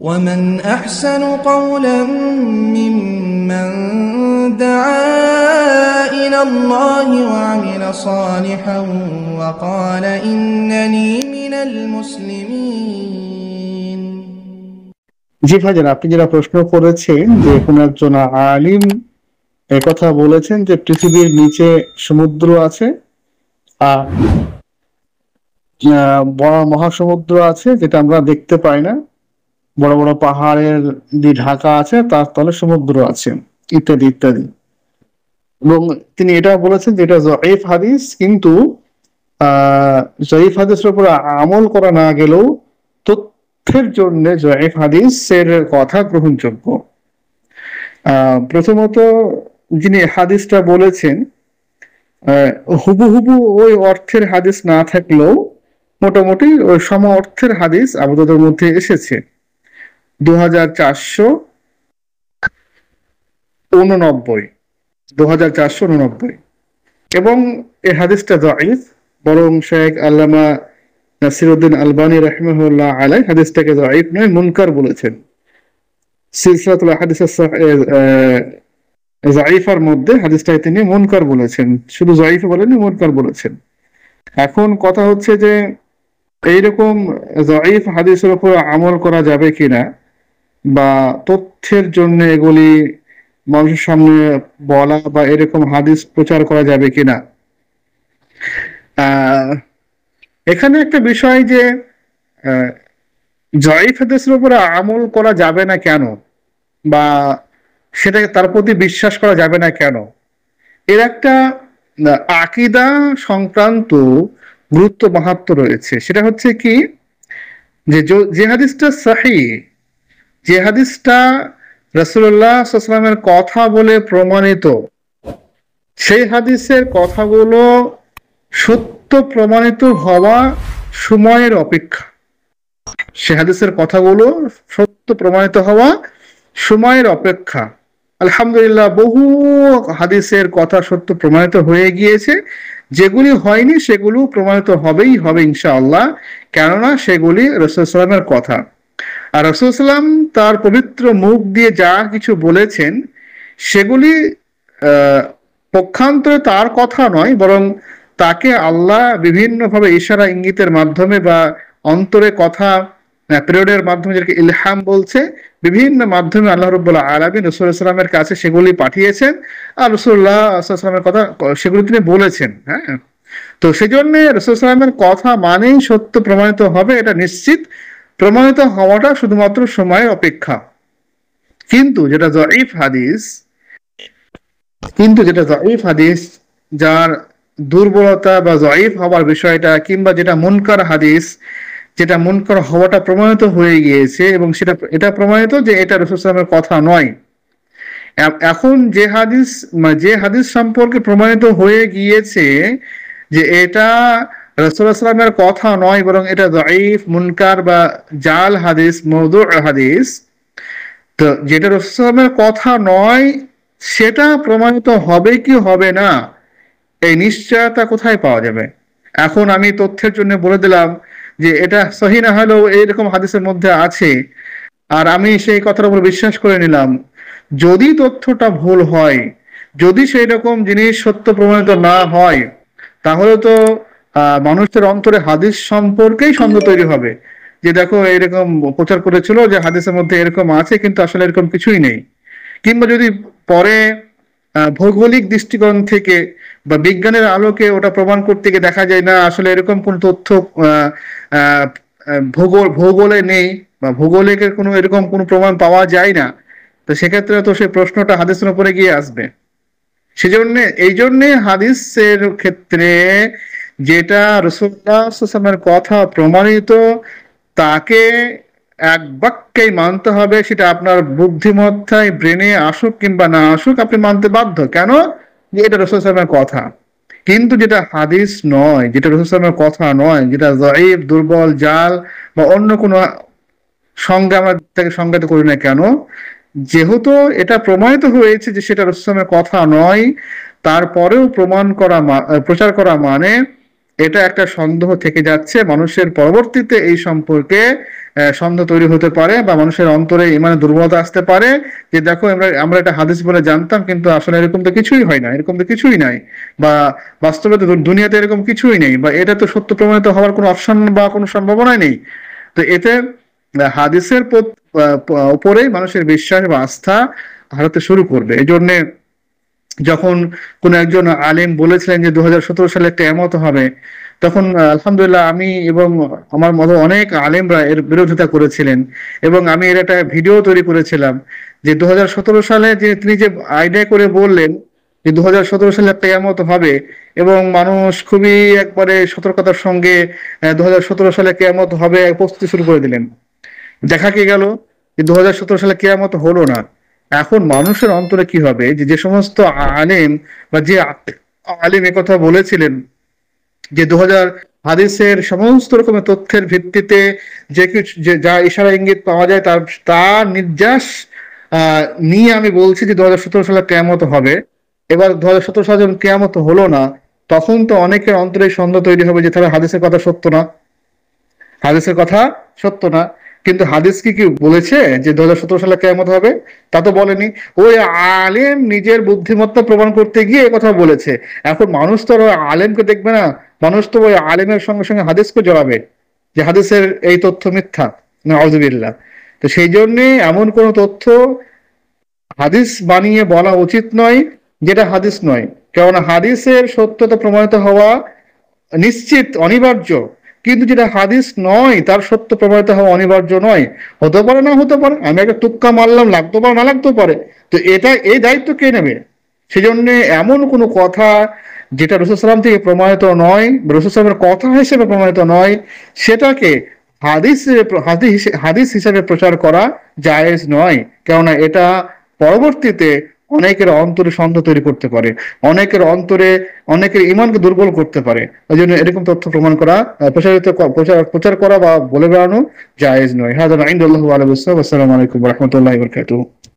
ومن أحسن قولا ممن دعا إلى الله وعمل صالحا وقال إنني من المسلمين জি ভাইজান আপনি যেটা প্রশ্ন করেছেন যে কোন একজন আলিম কথা বলেছেন যে পৃথিবীর নিচে সমুদ্র আছে আর মহাসমুদ্র আছে যেটা আমরা দেখতে পাই না বড় বড় পাহাড়ের দিয়ে ঢাকা আছে তার তলে সমুদ্র আছে ইত্যাদি ইত্যাদি এবং তিনি এটা বলেছেন যে এটা জয়েফ হাদিস কিন্তু জয়েফ হাদিসের উপর আমল করা না গেলেও তথ্যের জন্য হাদিস এর কথা গ্রহণযোগ্য প্রথমত যিনি হাদিসটা বলেছেন হুবু ওই অর্থের হাদিস না থাকলেও মোটামুটি ওই সম অর্থের হাদিস আমাদের মধ্যে এসেছে দু এবং এ হাদিসটা জঈফ বরং শেখ আল্লামা নাসিরুদ্দিন আলবানী রহমহুল্লাহ আলাই হাদিসটাকে জঈফ নয় মুনকার বলেছেন সিলসিলাতুল হাদিস জঈফার মধ্যে হাদিসটাকে তিনি মুনকার বলেছেন শুধু জাইফ বলেনি মুনকার বলেছেন এখন কথা হচ্ছে যে এইরকম জঈফ হাদিসের উপর আমল করা যাবে কিনা বা তথ্যের জন্য এগুলি মানুষের সামনে বলা বা এরকম হাদিস প্রচার করা যাবে কিনা এখানে একটা বিষয় যে জয়ীফ হাদিসের উপরে আমল করা যাবে না কেন বা সেটাকে তার প্রতি বিশ্বাস করা যাবে না কেন এর একটা আকিদা সংক্রান্ত গুরুত্ব মাহাত্ম রয়েছে সেটা হচ্ছে কি যে যে হাদিসটা সাহি যে হাদিসটা রসুল্লাহ সাল্লামের কথা বলে প্রমাণিত সেই হাদিসের কথাগুলো সত্য প্রমাণিত হওয়া সময়ের অপেক্ষা সে হাদিসের কথাগুলো সত্য প্রমাণিত হওয়া সময়ের অপেক্ষা আলহামদুলিল্লাহ বহু হাদিসের কথা সত্য প্রমাণিত হয়ে গিয়েছে যেগুলি হয়নি সেগুলো প্রমাণিত হবেই হবে ইনশাআল্লাহ কেননা সেগুলি রসুল সাল্লামের কথা আর রসুলাম তার পবিত্র মুখ দিয়ে যা কিছু বলেছেন সেগুলি পক্ষান্তরে তার কথা নয় বরং তাকে আল্লাহ বিভিন্নভাবে ইশারা ইঙ্গিতের মাধ্যমে বা অন্তরে কথা প্রেরণের মাধ্যমে যেটাকে ইলহাম বলছে বিভিন্ন মাধ্যমে আল্লাহ রব্বুল্লাহ আলমী রসুল ইসলামের কাছে সেগুলি পাঠিয়েছেন আর রসুল্লাহ আসলামের কথা সেগুলি তিনি বলেছেন হ্যাঁ তো সেজন্য জন্য রসুল কথা মানেই সত্য প্রমাণিত হবে এটা নিশ্চিত প্রমাণিত হওয়াটা শুধুমাত্র সময়ের অপেক্ষা কিন্তু যেটা জঈফ হাদিস কিন্তু যেটা জঈফ হাদিস যার দুর্বলতা বা জয়ীফ হওয়ার বিষয়টা কিংবা যেটা মুনকার হাদিস যেটা মুনকার হওয়াটা প্রমাণিত হয়ে গিয়েছে এবং সেটা এটা প্রমাণিত যে এটা রসুলামের কথা নয় এখন যে হাদিস মানে যে হাদিস সম্পর্কে প্রমাণিত হয়ে গিয়েছে যে এটা রসুলামের কথা নয় বরং এটা দাইফ মুনকার বা জাল হাদিস মৌদুর হাদিস তো যেটা রসুলামের কথা নয় সেটা প্রমাণিত হবে কি হবে না এই নিশ্চয়তা কোথায় পাওয়া যাবে এখন আমি তথ্যের জন্য বলে দিলাম যে এটা সহি না হলেও এইরকম হাদিসের মধ্যে আছে আর আমি সেই কথার উপর বিশ্বাস করে নিলাম যদি তথ্যটা ভুল হয় যদি সেই রকম জিনিস সত্য প্রমাণিত না হয় তাহলে তো মানুষের অন্তরে হাদিস সম্পর্কেই সন্দেহ তৈরি হবে যে দেখো এরকম প্রচার করেছিল যে হাদিসের মধ্যে এরকম আছে কিন্তু আসলে এরকম কিছুই নেই কিংবা যদি পরে ভৌগোলিক দৃষ্টিকোণ থেকে বা বিজ্ঞানের আলোকে ওটা প্রমাণ করতে গিয়ে দেখা যায় না আসলে এরকম কোন তথ্য ভূগোল ভূগোলে নেই বা ভূগোলিকের কোনো এরকম কোনো প্রমাণ পাওয়া যায় না তো সেক্ষেত্রে তো সেই প্রশ্নটা হাদিসের উপরে গিয়ে আসবে সেজন্য এই জন্যে হাদিসের ক্ষেত্রে যেটা রসুল্লাহামের কথা প্রমাণিত তাকে এক বাক্যেই মানতে হবে সেটা আপনার বুদ্ধিমত্তায় ব্রেনে আসুক কিংবা না আসুক আপনি মানতে বাধ্য কেন যে এটা রসুলামের কথা কিন্তু যেটা হাদিস নয় যেটা রসুলামের কথা নয় যেটা জয়েব দুর্বল জাল বা অন্য কোনো সঙ্গে আমরা তাকে সংজ্ঞাত করি না কেন যেহেতু এটা প্রমাণিত হয়েছে যে সেটা রসুলামের কথা নয় তারপরেও প্রমাণ করা প্রচার করা মানে এটা একটা সন্দেহ থেকে যাচ্ছে মানুষের পরবর্তীতে এই সম্পর্কে সন্দেহ তৈরি হতে পারে বা মানুষের অন্তরে ইমানে দুর্বলতা আসতে পারে যে দেখো আমরা আমরা এটা হাদিস বলে জানতাম কিন্তু আসলে এরকম তো কিছুই হয় না এরকম তো কিছুই নাই বা বাস্তবে তো দুনিয়াতে এরকম কিছুই নেই বা এটা তো সত্য প্রমাণিত হওয়ার কোনো অপশন বা কোনো সম্ভাবনাই নেই তো এতে হাদিসের উপরেই মানুষের বিশ্বাস বা আস্থা হারাতে শুরু করবে এই জন্যে যখন কোন একজন আলেম বলেছিলেন যে দু সালে একটা এমত হবে তখন আলহামদুলিল্লাহ আমি এবং আমার মতো অনেক আলেমরা এর বিরোধিতা করেছিলেন এবং আমি এর একটা ভিডিও তৈরি করেছিলাম যে দু সালে যে তিনি যে আইডিয়া করে বললেন যে দু সালে একটা এমত হবে এবং মানুষ খুবই একবারে সতর্কতার সঙ্গে দু সালে কেয়ামত হবে প্রস্তুতি শুরু করে দিলেন দেখা কি গেল যে দু সালে কেয়ামত হলো না এখন মানুষের অন্তরে কি হবে যে যে সমস্ত আলেম বা যে আলেম কথা বলেছিলেন যে দু হাদিসের সমস্ত রকমের তথ্যের ভিত্তিতে যে কিছু যে যা ইশারা ইঙ্গিত পাওয়া যায় তার তার নির্যাস নিয়ে আমি বলছি যে দু সালে কেয়ামত হবে এবার দু হাজার সতেরো সালে যখন কেয়ামত হলো না তখন তো অনেকের অন্তরে সন্দেহ তৈরি হবে যে তারা হাদিসের কথা সত্য না হাদিসের কথা সত্য না কিন্তু হাদিস কি কি বলেছে যে দু হাজার সালে কেমত হবে তা তো বলেনি ওই আলেম নিজের বুদ্ধিমত্তা প্রমাণ করতে গিয়ে কথা বলেছে এখন মানুষ তো আর আলেমকে দেখবে না মানুষ তো ওই আলেমের সঙ্গে সঙ্গে হাদিসকে জড়াবে যে হাদিসের এই তথ্য মিথ্যা আজবিল্লা তো সেই জন্যে এমন কোন তথ্য হাদিস বানিয়ে বলা উচিত নয় যেটা হাদিস নয় কেননা হাদিসের সত্যতা প্রমাণিত হওয়া নিশ্চিত অনিবার্য কিন্তু যেটা হাদিস নয় তার সত্য প্রমাণিত হওয়া অনিবার্য নয় হতে পারে না হতে পারে আমি একটা তুক্কা মারলাম লাগতে পারে না লাগতে পারে তো এটা এই দায়িত্ব কে নেবে সেজন্য এমন কোনো কথা যেটা রসুলাম থেকে প্রমাণিত নয় রসুলামের কথা হিসেবে প্রমাণিত নয় সেটাকে হাদিস হাদিস হিসেবে প্রচার করা জায়েজ নয় কেননা এটা পরবর্তীতে অনেকের অন্তরে সন্দেহ তৈরি করতে পারে অনেকের অন্তরে অনেকের ইমানকে দুর্বল করতে পারে ওই জন্য এরকম তথ্য প্রমাণ করা প্রচারিত প্রচার করা বা বলে বেড়ানো জায়েজ নয় হ্যাঁ আইন আল্লাহ আলহাম আলাইকুম রহমতুল্লাহ বরকাতু